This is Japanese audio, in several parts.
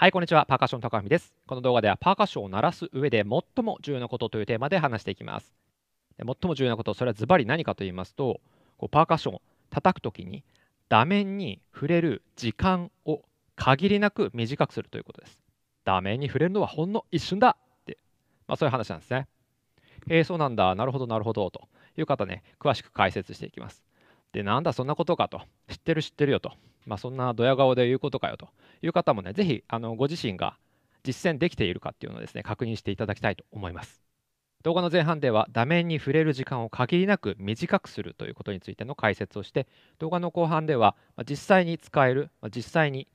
はい、こんにちは。パーカッション高文です。この動画ではパーカッションを鳴らす上で最も重要なことというテーマで話していきます。で最も重要なこと、それはズバリ何かと言いますと、こうパーカッションを叩くときに画面に触れる時間を限りなく短くするということです。画面に触れるのはほんの一瞬だって、まあ、そういう話なんですね。えー、そうなんだ、なるほど、なるほどという方ね、詳しく解説していきます。で、なんだ、そんなことかと、知ってる、知ってるよと。まあ、そんなドヤ顔で言うことかよという方もね、ぜひあのご自身が実践できているかっていうのをですね、確認していただきたいと思います。動画の前半では画面に触れる時間を限りなく短くするということについての解説をして動画の後半では実際に使える実際に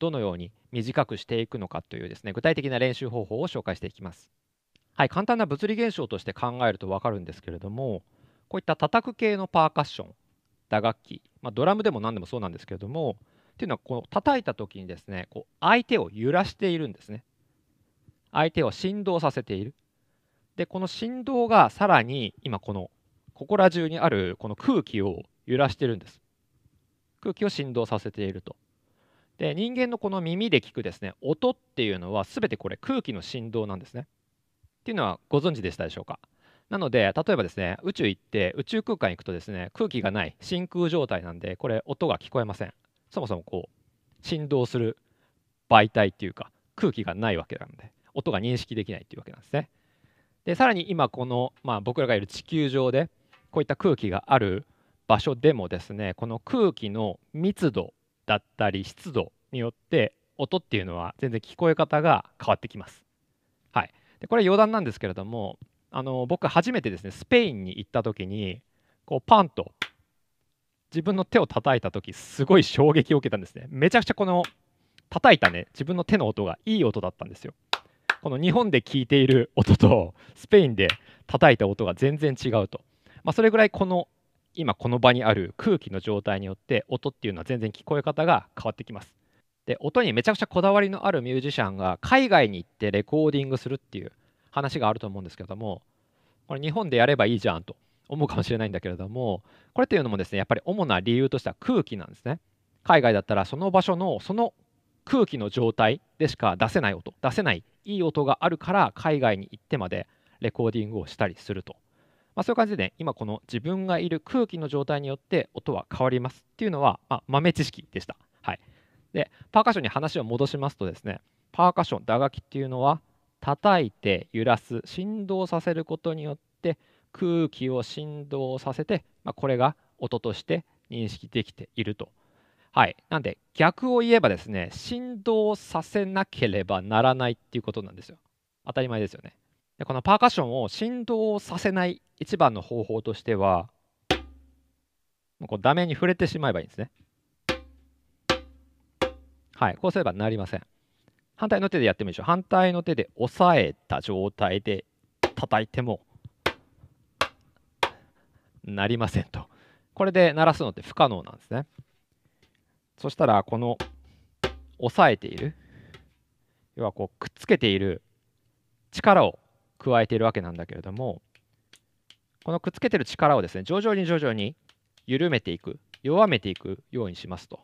どのように短くしていくのかというですね具体的な練習方法を紹介していきます。はい、簡単な物理現象として考えると分かるんですけれどもこういった叩く系のパーカッション打楽器、まあ、ドラムでも何でもそうなんですけれどもっていうのはこう叩いた時にですねこう相手を揺らしているんですね相手を振動させているでこの振動がさらに今このここら中にあるこの空気を揺らしてるんです空気を振動させているとで人間のこの耳で聞くですね音っていうのは全てこれ空気の振動なんですねっていうのはご存知でしたでしょうかなので、例えばですね、宇宙行って宇宙空間行くとですね、空気がない真空状態なんで、これ音が聞こえません。そもそもこう振動する媒体っていうか空気がないわけなんで、音が認識できないっていうわけなんですね。で、さらに今この、まあ、僕らがいる地球上でこういった空気がある場所でもですね、この空気の密度だったり湿度によって音っていうのは全然聞こえ方が変わってきます。はい、でこれ余談なんですけれどもあの僕初めてですねスペインに行った時にこうパンと自分の手を叩いた時すごい衝撃を受けたんですねめちゃくちゃこの叩いたね自分の手の音がいい音だったんですよこの日本で聞いている音とスペインで叩いた音が全然違うと、まあ、それぐらいこの今この場にある空気の状態によって音っていうのは全然聞こえ方が変わってきますで音にめちゃくちゃこだわりのあるミュージシャンが海外に行ってレコーディングするっていう話があると思うんですけどもこれ日本でやればいいじゃんと思うかもしれないんだけれどもこれっていうのもですねやっぱり主な理由としては空気なんですね海外だったらその場所のその空気の状態でしか出せない音出せないいい音があるから海外に行ってまでレコーディングをしたりすると、まあ、そういう感じでね今この自分がいる空気の状態によって音は変わりますっていうのは、まあ、豆知識でした、はい、でパーカッションに話を戻しますとですねパーカッション打楽器っていうのは叩いて揺らす振動させることによって空気を振動させて、まあ、これが音として認識できていると。はい、なんで逆を言えばですね振動させなければならないっていうことなんですよ。当たり前ですよね。でこのパーカッションを振動させない一番の方法としてはもうこうダメに触れてしまえばいいんですね。はい、こうすればなりません。反対の手でやってもいいでしょ。う反対の手で押さえた状態で叩いても、なりませんと。これで鳴らすのって不可能なんですね。そしたら、この押さえている、要はこうくっつけている力を加えているわけなんだけれども、このくっつけてる力をですね、徐々に徐々に緩めていく、弱めていくようにしますと。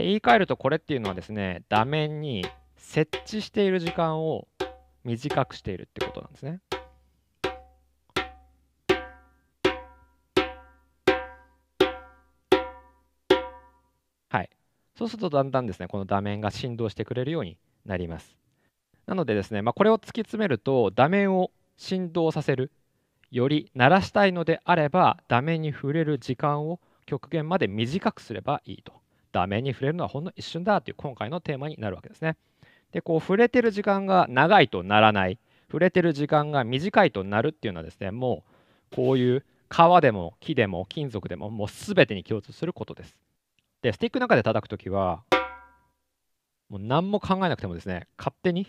で、言い換えるとこれっていうのはですね、画面に設置している時間を短くしているってことなんですね。はい。そうするとだんだんですね、この画面が振動してくれるようになります。なのでですね、まあ、これを突き詰めると、画面を振動させる、より鳴らしたいのであれば、画面に触れる時間を極限まで短くすればいいと。画面に触れるのはほんの一瞬だという今回のテーマになるわけですね。でこう触れてる時間が長いとならない触れてる時間が短いとなるっていうのはですねもうこういう革でも木でも金属でももう全てに共通することです。でスティックの中で叩くときはもう何も考えなくてもですね勝手に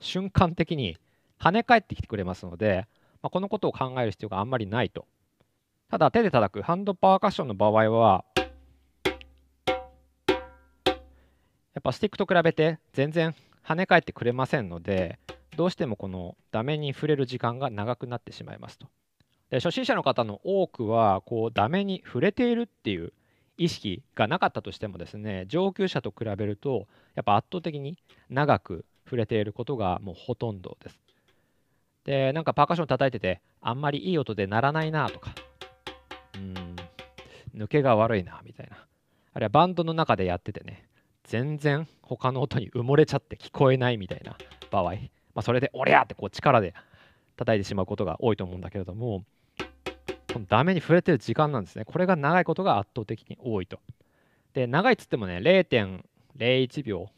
瞬間的に跳ね返ってきてくれますので、まあ、このことを考える必要があんまりないと。ただ手で叩くハンドパーカッションの場合はやっぱスティックと比べて全然跳ね返ってくれませんのでどうしてもこのダメに触れる時間が長くなってしまいますと。で初心者の方の多くはこうダメに触れているっていう意識がなかったとしてもですね上級者と比べるとやっぱ圧倒的に長く触れていることがもうほとんどです。でなんかパーカッション叩いててあんまりいい音で鳴らないなとかうん抜けが悪いなみたいなあるいはバンドの中でやっててね全然他の音に埋もれちゃって聞こえないみたいな場合、まあ、それで「おりゃ!」ってこう力で叩いてしまうことが多いと思うんだけれどもこのダメに触れてる時間なんですねこれが長いことが圧倒的に多いとで長いっつってもね0.01秒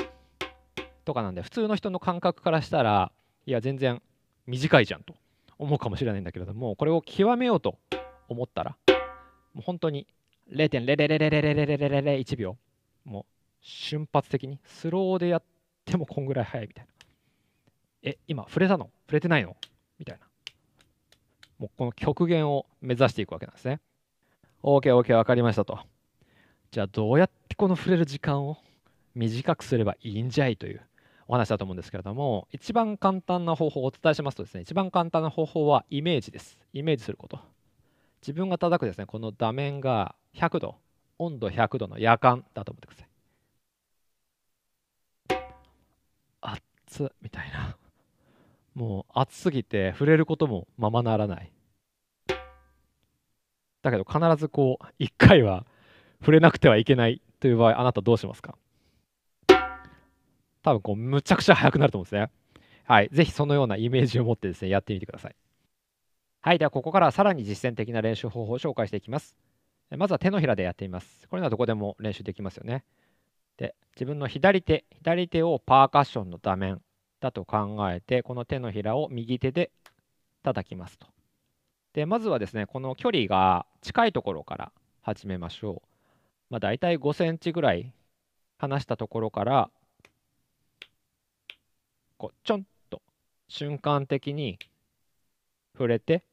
とかなんで普通の人の感覚からしたらいや全然短いじゃんと思うかもしれないんだけれどもこれを極めようと思ったらもう本当に0 0 0 0 0 1秒もう瞬発的にスローでやってもこんぐらい速いみたいなえ今触れたの触れてないのみたいなもうこの極限を目指していくわけなんですね OKOK、分かりましたとじゃあどうやってこの触れる時間を短くすればいいんじゃいというお話だと思うんですけれども一番簡単な方法をお伝えしますとですね一番簡単な方法はイメージですイメージすること自分が叩くですねこの座面が100度温度100度の夜間だと思ってください熱みたいなもう熱すぎて触れることもままならないだけど必ずこう1回は触れなくてはいけないという場合あなたどうしますか多分こうむちゃくちゃ速くなると思うんですねはい是非そのようなイメージを持ってですねやってみてくださいはいではここからさらに実践的な練習方法を紹介していきますまずは手のひらでやってみますこれならどこでも練習できますよねで自分の左手左手をパーカッションの座面だと考えてこの手のひらを右手で叩きますと。でまずはですねこの距離が近いところから始めましょう。まあ、大体5センチぐらい離したところからこうちょんと瞬間的に触れて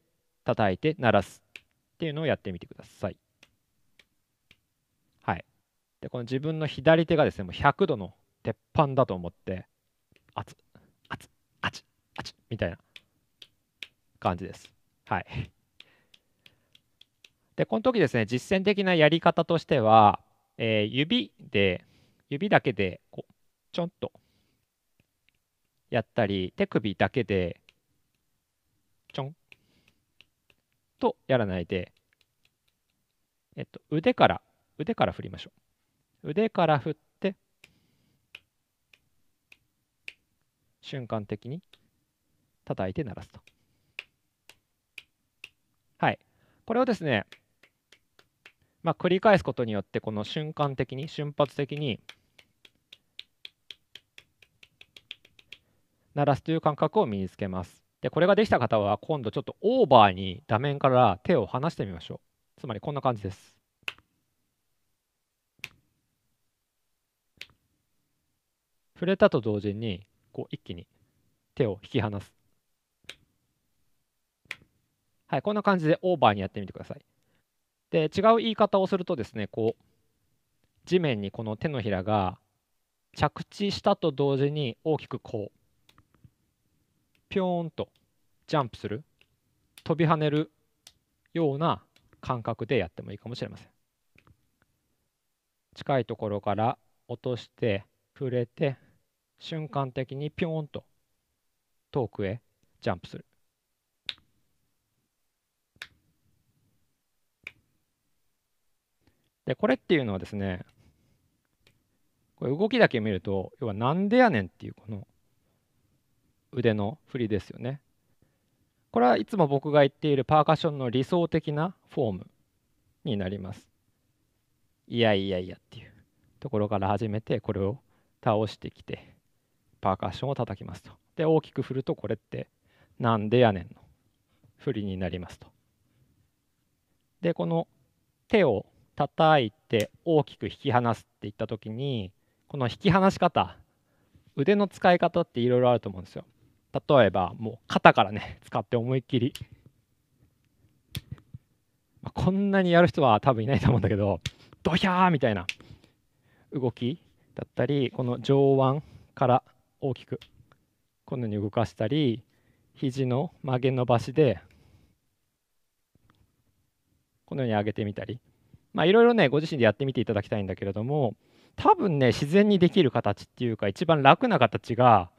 叩いて鳴らすっていうのをやってみてください。で、この自分の左手がですね、もう100度の鉄板だと思って、熱っ、熱っ、熱っ、熱っ、みたいな感じです。はい。で、この時ですね、実践的なやり方としては、えー、指で、指だけで、こう、ちょんとやったり、手首だけで、ちょんとやらないで、えっと、腕から、腕から振りましょう。腕から振って瞬間的に叩いて鳴らすと。はい。これをですね、まあ、繰り返すことによってこの瞬間的に瞬発的に鳴らすという感覚を身につけます。でこれができた方は今度ちょっとオーバーに画面から手を離してみましょう。つまりこんな感じです。触れたと同時にこう一気に手を引き離すはいこんな感じでオーバーにやってみてくださいで違う言い方をするとですねこう地面にこの手のひらが着地したと同時に大きくこうピョーンとジャンプする飛び跳ねるような感覚でやってもいいかもしれません近いところから落として触れて瞬間的にピョーンと遠くへジャンプする。で、これっていうのはですね、これ動きだけ見ると、要はなんでやねんっていうこの腕の振りですよね。これはいつも僕が言っているパーカッションの理想的なフォームになります。いやいやいやっていうところから始めてこれを倒してきてパーカッションを叩きますと。で、大きく振るとこれってなんでやねんの振りになりますと。で、この手を叩いて大きく引き離すっていった時に、この引き離し方、腕の使い方っていろいろあると思うんですよ。例えば、もう肩からね、使って思いっきり。まあ、こんなにやる人は多分いないと思うんだけど、ドヒャーみたいな動きだったり、この上腕から大きくこのように動かしたり肘の曲げ伸ばしでこのように上げてみたりまあいろいろねご自身でやってみていただきたいんだけれども多分ね自然にできる形っていうか一番楽な形が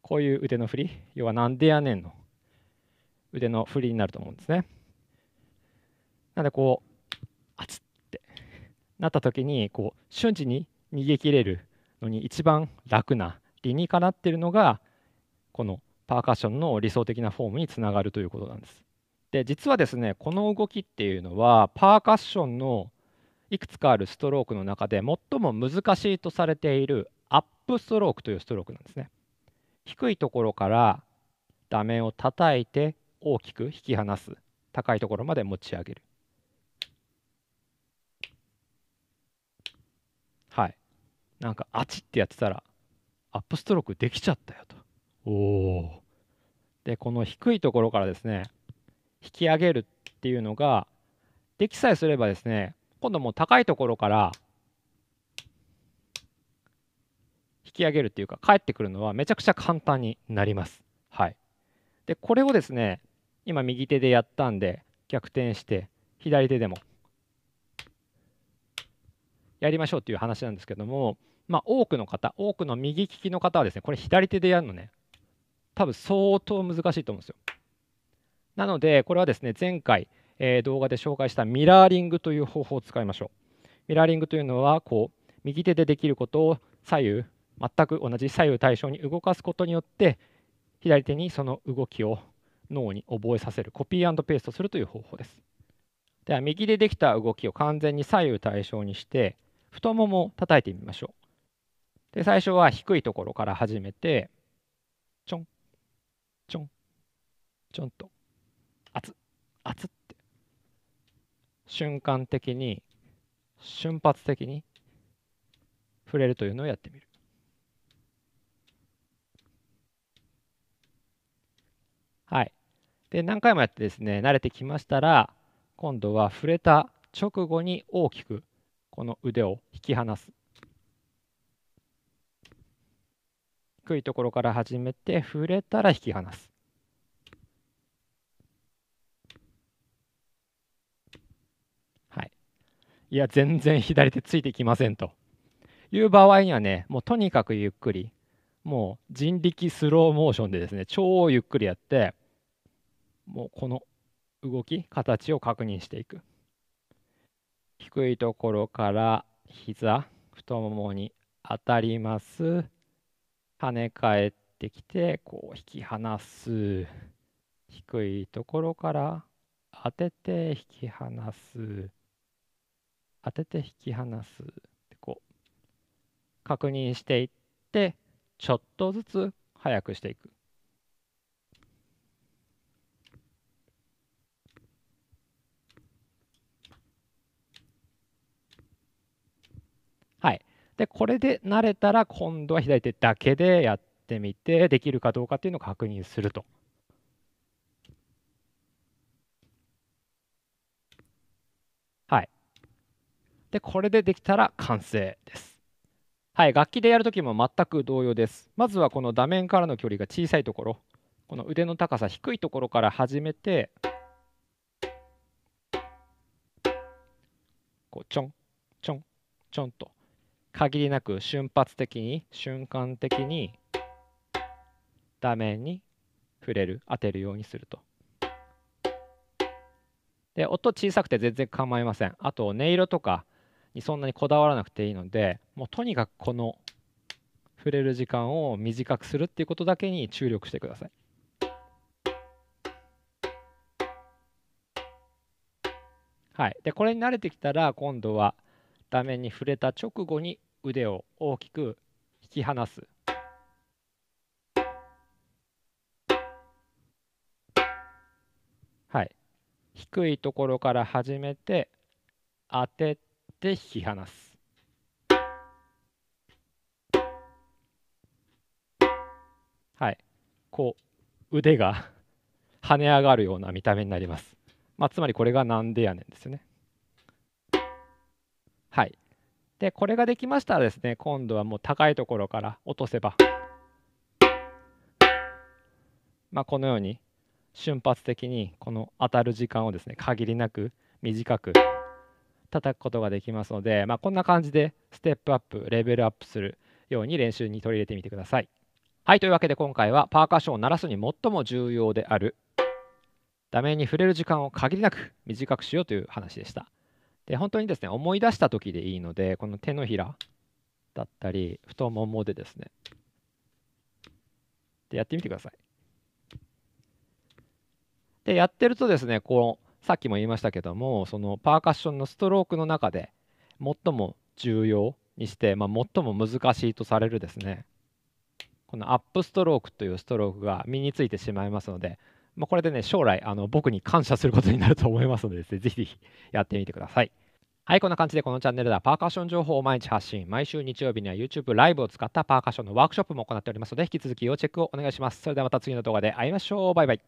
こういう腕の振り要はなんでやねんの腕の振りになると思うんですね。なんでこうあつってなった時にこう瞬時に逃げ切れるのに一番楽な理にかなっているのがこのパーカッションの理想的なフォームにつながるということなんです。で実はですねこの動きっていうのはパーカッションのいくつかあるストロークの中で最も難しいとされているアップストロークというストロークなんですね。低いところから打面を叩いて大きく引き離す高いところまで持ち上げるなんかあちってやってたらアップストロークできちゃったよと。おお。でこの低いところからですね引き上げるっていうのができさえすればですね今度もう高いところから引き上げるっていうか返ってくるのはめちゃくちゃ簡単になります。はい、でこれをですね今右手でやったんで逆転して左手でもやりましょうっていう話なんですけどもまあ、多くの方、多くの右利きの方はですね、これ左手でやるのね、多分相当難しいと思うんですよ。なので、これはですね、前回、えー、動画で紹介したミラーリングという方法を使いましょう。ミラーリングというのは、こう、右手でできることを左右、全く同じ左右対称に動かすことによって、左手にその動きを脳に覚えさせる、コピーペーストするという方法です。では、右でできた動きを完全に左右対称にして、太ももを叩いてみましょう。で、最初は低いところから始めて、ちょん、ちょん、ちょんと、熱っ、熱って、瞬間的に、瞬発的に触れるというのをやってみる。はい。で、何回もやってですね、慣れてきましたら、今度は触れた直後に大きくこの腕を引き離す。低いところから始めて触れたら引き離す。はい。いや、全然左手ついてきませんという場合にはね、もうとにかくゆっくり、もう人力スローモーションでですね、超ゆっくりやって、もうこの動き、形を確認していく。低いところから膝、太ももに当たります。跳ね返ってきてこう引き離す低いところから当てて引き離す当てて引き離すってこう確認していってちょっとずつ速くしていく。はい。でこれで慣れたら今度は左手だけでやってみてできるかどうかっていうのを確認すると。はい。でこれでできたら完成です。はい、楽器でやるときも全く同様です。まずはこの画面からの距離が小さいところ、この腕の高さ低いところから始めて、こうちょんちょんちょんと限りなく瞬発的に瞬間的に画面に触れる当てるようにすると。で音小さくて全然構いません。あと音色とかにそんなにこだわらなくていいのでもうとにかくこの触れる時間を短くするっていうことだけに注力してください。はい、でこれに慣れてきたら今度は画面に触れた直後に腕を大きく引き離す。はい、低いところから始めて当てて引き離す。はい、こう腕が跳ね上がるような見た目になります。まあ、つまりこれがなんでやねんですよね。はい。でこれができましたらですね今度はもう高いところから落とせば、まあ、このように瞬発的にこの当たる時間をですね限りなく短く叩くことができますので、まあ、こんな感じでステップアップレベルアップするように練習に取り入れてみてください。はいというわけで今回はパーカッションを鳴らすに最も重要である画面に触れる時間を限りなく短くしようという話でした。で本当にですね思い出した時でいいのでこの手のひらだったり太ももでですねでやってみてください。でやってるとですねこうさっきも言いましたけどもそのパーカッションのストロークの中で最も重要にして、まあ、最も難しいとされるですねこのアップストロークというストロークが身についてしまいますのでまあ、これでね、将来、あの僕に感謝することになると思いますのでですね、ぜひぜひやってみてください。はい、こんな感じでこのチャンネルではパーカッション情報を毎日発信、毎週日曜日には YouTube ライブを使ったパーカッションのワークショップも行っておりますので、引き続き要チェックをお願いします。それではまた次の動画で会いましょう。バイバイ。